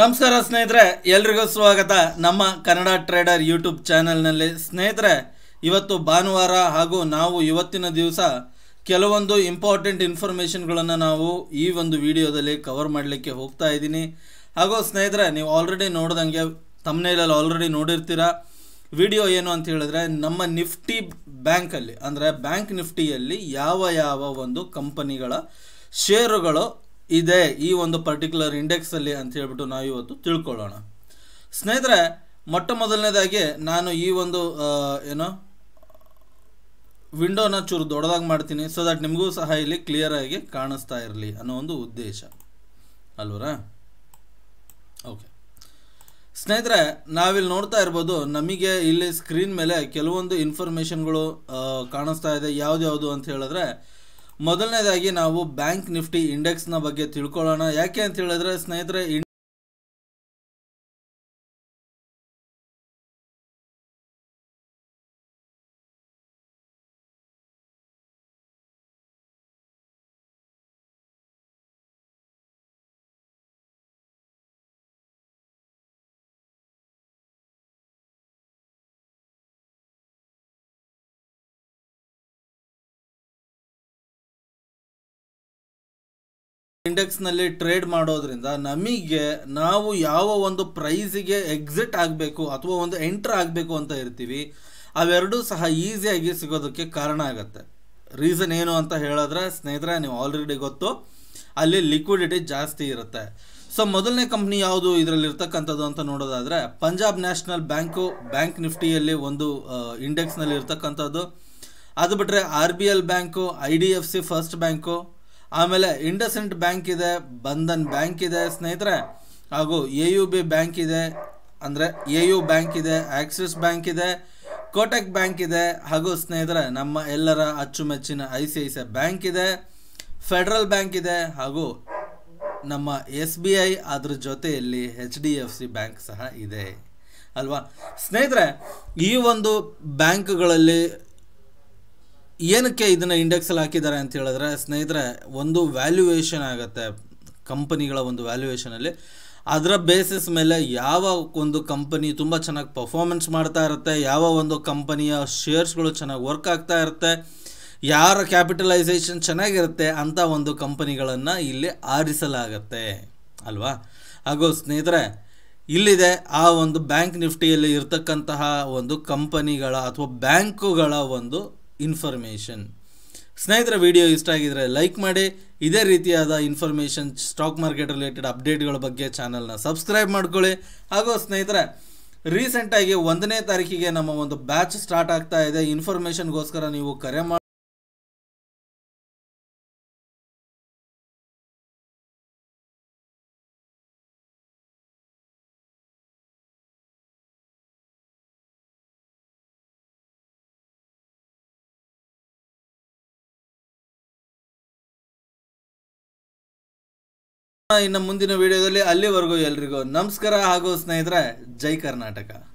ನಮಸ್ಕಾರ ಸ್ನೇಹಿತರೆ ಎಲ್ರಿಗೂ ಸ್ವಾಗತ ನಮ್ಮ ಕನ್ನಡ ಟ್ರೇಡರ್ ಯೂಟ್ಯೂಬ್ ಚಾನೆಲ್ನಲ್ಲಿ ಸ್ನೇಹಿತರೆ ಇವತ್ತು ಭಾನುವಾರ ಹಾಗೂ ನಾವು ಇವತ್ತಿನ ದಿವಸ ಕೆಲವೊಂದು ಇಂಪಾರ್ಟೆಂಟ್ ಇನ್ಫಾರ್ಮೇಷನ್ಗಳನ್ನು ನಾವು ಈ ಒಂದು ವಿಡಿಯೋದಲ್ಲಿ ಕವರ್ ಮಾಡಲಿಕ್ಕೆ ಹೋಗ್ತಾ ಇದ್ದೀನಿ ಹಾಗೂ ಸ್ನೇಹಿತರೆ ನೀವು ಆಲ್ರೆಡಿ ನೋಡಿದಂಗೆ ತಮ್ಮನೇಲಲ್ಲಿ ಆಲ್ರೆಡಿ ನೋಡಿರ್ತೀರ ವಿಡಿಯೋ ಏನು ಅಂತ ಹೇಳಿದ್ರೆ ನಮ್ಮ ನಿಫ್ಟಿ ಬ್ಯಾಂಕಲ್ಲಿ ಅಂದರೆ ಬ್ಯಾಂಕ್ ನಿಫ್ಟಿಯಲ್ಲಿ ಯಾವ ಯಾವ ಒಂದು ಕಂಪನಿಗಳ ಷೇರುಗಳು ಇದೆ ಈ ಒಂದು ಪರ್ಟಿಕ್ಯುಲರ್ ಇಂಡೆಕ್ಸಲ್ಲಿ ಅಂತ ಹೇಳ್ಬಿಟ್ಟು ನಾವು ಇವತ್ತು ತಿಳ್ಕೊಳ್ಳೋಣ ಸ್ನೇಹಿತರೆ ಮೊಟ್ಟ ಮೊದಲನೇದಾಗಿ ನಾನು ಈ ಒಂದು ಏನೋ ವಿಂಡೋನ ಚೂರು ದೊಡ್ಡದಾಗಿ ಮಾಡ್ತೀನಿ ಸೊ ದಟ್ ನಿಮಗೂ ಸಹ ಇಲ್ಲಿ ಕ್ಲಿಯರಾಗಿ ಕಾಣಿಸ್ತಾ ಇರಲಿ ಅನ್ನೋ ಒಂದು ಉದ್ದೇಶ ಅಲ್ವರ ಓಕೆ ಸ್ನೇಹಿತರೆ ನಾವಿಲ್ಲಿ ನೋಡ್ತಾ ಇರ್ಬೋದು ನಮಗೆ ಇಲ್ಲಿ ಸ್ಕ್ರೀನ್ ಮೇಲೆ ಕೆಲವೊಂದು ಇನ್ಫಾರ್ಮೇಷನ್ಗಳು ಕಾಣಿಸ್ತಾ ಇದೆ ಯಾವ್ದು ಯಾವುದು ಅಂತ ಹೇಳಿದ್ರೆ ಮೊದಲನೇದಾಗಿ ನಾವು ಬ್ಯಾಂಕ್ ನಿಫ್ಟಿ ಇಂಡೆಕ್ಸ್ನ ಬಗ್ಗೆ ತಿಳ್ಕೊಳ್ಳೋಣ ಯಾಕೆ ಅಂತ ಹೇಳಿದ್ರೆ ಸ್ನೇಹಿತರೆ ಇಂಡೆಕ್ಸ್ನಲ್ಲಿ ಟ್ರೇಡ್ ಮಾಡೋದ್ರಿಂದ ನಮಗೆ ನಾವು ಯಾವ ಒಂದು ಪ್ರೈಸಿಗೆ ಎಕ್ಸಿಟ್ ಆಗಬೇಕು ಅಥವಾ ಒಂದು ಎಂಟ್ರ್ ಆಗಬೇಕು ಅಂತ ಇರ್ತೀವಿ ಅವೆರಡೂ ಸಹ ಈಸಿಯಾಗಿ ಸಿಗೋದಕ್ಕೆ ಕಾರಣ ಆಗುತ್ತೆ ರೀಸನ್ ಏನು ಅಂತ ಹೇಳಿದ್ರೆ ಸ್ನೇಹಿತರೆ ನೀವು ಆಲ್ರೆಡಿ ಗೊತ್ತು ಅಲ್ಲಿ ಲಿಕ್ವಿಡಿಟಿ ಜಾಸ್ತಿ ಇರುತ್ತೆ ಸೊ ಮೊದಲನೇ ಕಂಪ್ನಿ ಯಾವುದು ಇದರಲ್ಲಿ ಇರ್ತಕ್ಕಂಥದ್ದು ಅಂತ ನೋಡೋದಾದರೆ ಪಂಜಾಬ್ ನ್ಯಾಷನಲ್ ಬ್ಯಾಂಕು ಬ್ಯಾಂಕ್ ನಿಫ್ಟಿಯಲ್ಲಿ ಒಂದು ಇಂಡೆಕ್ಸ್ನಲ್ಲಿ ಇರ್ತಕ್ಕಂಥದ್ದು ಅದು ಬಿಟ್ಟರೆ R B L bank I D F C first bank ಆಮೇಲೆ ಇಂಡಸೆಂಟ್ ಬ್ಯಾಂಕ್ ಇದೆ ಬಂಧನ್ ಬ್ಯಾಂಕ್ ಇದೆ ಸ್ನೇಹಿತರೆ ಹಾಗೂ ಎ ಯು ಬಿ ಬ್ಯಾಂಕ್ ಇದೆ ಅಂದರೆ ಎ ಯು ಬ್ಯಾಂಕ್ ಇದೆ ಆಕ್ಸಿಸ್ ಬ್ಯಾಂಕ್ ಇದೆ ಕೋಟಕ್ ಬ್ಯಾಂಕ್ ಇದೆ ಹಾಗೂ ಸ್ನೇಹಿತರೆ ನಮ್ಮ ಎಲ್ಲರ ಅಚ್ಚುಮೆಚ್ಚಿನ I C I C bank ಇದೆ ಫೆಡರಲ್ ಬ್ಯಾಂಕ್ ಇದೆ ಹಾಗೂ ನಮ್ಮ ಎಸ್ ಬಿ ಐ ಅದ್ರ ಜೊತೆಯಲ್ಲಿ H D F C bank ಸಹ ಇದೆ ಅಲ್ವಾ ಸ್ನೇಹಿತರೆ ಈ ಒಂದು ಬ್ಯಾಂಕ್ಗಳಲ್ಲಿ ಏನಕ್ಕೆ ಇದನ್ನು ಇಂಡೆಕ್ಸಲ್ಲಿ ಹಾಕಿದ್ದಾರೆ ಅಂತ ಹೇಳಿದ್ರೆ ಸ್ನೇಹಿತರೆ ಒಂದು ವ್ಯಾಲ್ಯೂಯೇಷನ್ ಆಗುತ್ತೆ ಕಂಪನಿಗಳ ಒಂದು ವ್ಯಾಲ್ಯೂಯೇಷನಲ್ಲಿ ಅದರ ಬೇಸಿಸ್ ಮೇಲೆ ಯಾವ ಒಂದು ಕಂಪನಿ ತುಂಬ ಚೆನ್ನಾಗಿ ಪರ್ಫಾರ್ಮೆನ್ಸ್ ಮಾಡ್ತಾ ಇರುತ್ತೆ ಯಾವ ಒಂದು ಕಂಪನಿಯ ಶೇರ್ಸ್ಗಳು ಚೆನ್ನಾಗಿ ವರ್ಕ್ ಆಗ್ತಾ ಇರುತ್ತೆ ಯಾರ ಕ್ಯಾಪಿಟಲೈಸೇಷನ್ ಚೆನ್ನಾಗಿರುತ್ತೆ ಅಂತ ಒಂದು ಕಂಪನಿಗಳನ್ನು ಇಲ್ಲಿ ಆರಿಸಲಾಗತ್ತೆ ಅಲ್ವಾ ಹಾಗೂ ಸ್ನೇಹಿತರೆ ಇಲ್ಲಿದೆ ಆ ಒಂದು ಬ್ಯಾಂಕ್ ನಿಫ್ಟಿಯಲ್ಲಿ ಇರತಕ್ಕಂತಹ ಒಂದು ಕಂಪನಿಗಳ ಅಥವಾ ಬ್ಯಾಂಕುಗಳ ಒಂದು ಇನ್ಫಾರ್ಮೇಷನ್ ಸ್ನೇಹಿತರ ವಿಡಿಯೋ ಇಷ್ಟ ಆಗಿದ್ರೆ ಲೈಕ್ ಮಾಡಿ ಇದೇ ರೀತಿಯಾದ ಇನ್ಫಾರ್ಮೇಷನ್ ಸ್ಟಾಕ್ ಮಾರ್ಕೆಟ್ ರಿಲೇಟೆಡ್ ಅಪ್ಡೇಟ್ಗಳ ಬಗ್ಗೆ ಚಾನಲ್ನ ಸಬ್ಸ್ಕ್ರೈಬ್ ಮಾಡ್ಕೊಳ್ಳಿ ಹಾಗೂ ಸ್ನೇಹಿತರೆ ರೀಸೆಂಟಾಗಿ ಒಂದನೇ ತಾರೀಕಿಗೆ ನಮ್ಮ ಒಂದು ಬ್ಯಾಚ್ ಸ್ಟಾರ್ಟ್ ಆಗ್ತಾ ಇದೆ ಇನ್ಫಾರ್ಮೇಷನ್ಗೋಸ್ಕರ ನೀವು ಕರೆ ಮಾಡಿ ಇನ್ನು ಮುಂದಿನ ವಿಡಿಯೋದಲ್ಲಿ ಅಲ್ಲಿವರೆಗೂ ಎಲ್ರಿಗೂ ನಮಸ್ಕಾರ ಹಾಗೂ ಸ್ನೇಹಿತರೆ ಜೈ ಕರ್ನಾಟಕ